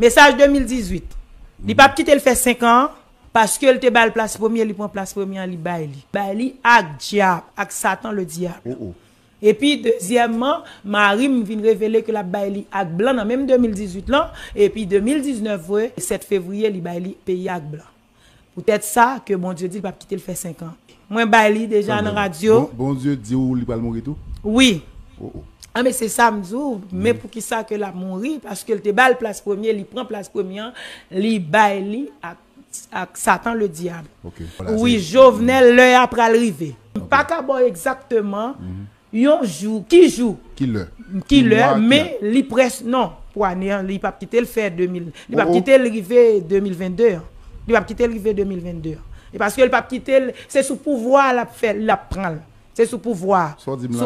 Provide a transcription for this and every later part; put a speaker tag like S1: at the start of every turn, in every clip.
S1: Message 2018. Mm. Li pas kite le fait 5 ans parce que le te bal place premier, li prend place premier, li bay li. ak diable, ak satan le diable. Oh, oh. Et puis deuxièmement, Marie vient révélé que que la bay li ak Blanc en 2018 là et puis 2019 le 7 février li bay li peut Blanc. Peut-être ça que bon dieu dit pas pas kite le fait 5 ans Moi bay déjà en radio. Bon, bon dieu dit ou li mourir Oui. Oh, ah, mais c'est ça mais mm. pour qui ça que l'a mouri parce que te balle place première, il prend place première, il baille à, Satan le diable. oui, Jovenel mm. l'heure après l'arrivée. Pas qu'à exactement mm-hmm. joue qui joue qui le qui mais il presse non pour année hein, pas quitter le fait, 2000 n'a pas quitter l'arrivée 2022 hein. il pas quitter l'arrivée 2022 hein. et parce que le pas quitter c'est sous pouvoir la faire la ce sous pouvoir.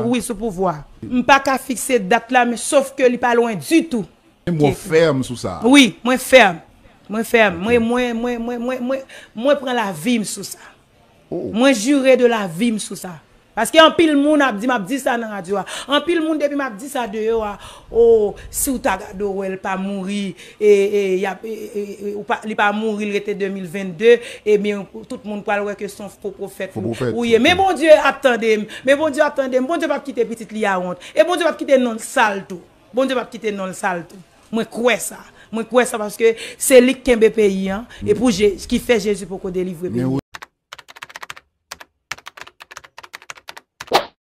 S1: oui, sous pouvoir. Je ne pas fixer date là, mais sauf que il pas loin du tout. Moi ferme sur ça. Oui, moi ferme. ferme. Moi, moi, ferme. moi, moi, prends la vie sur ça. Oh. Moi jure de la vie sur ça. Parce qu'en pile monde a dit m'a dit ça dans radio. Ah. En pile monde depuis m'a dit ça dehors. Ah. Oh, si tu ta gado ou elle pas mourir et et y a pas li mourir, il était 2022 et bien tout le monde parle que son faux prophète. Oui, mais bon Dieu, attendez Mais bon Dieu, attendez Bon Dieu va quitter petite li à honte. Et bon Dieu pas quitter non sale Bon Dieu pas quitter non sale tout. Moi crois ça. Moi crois ça parce que c'est lui qui est pays hein et pour ce qui fait Jésus pour qu'on délivre.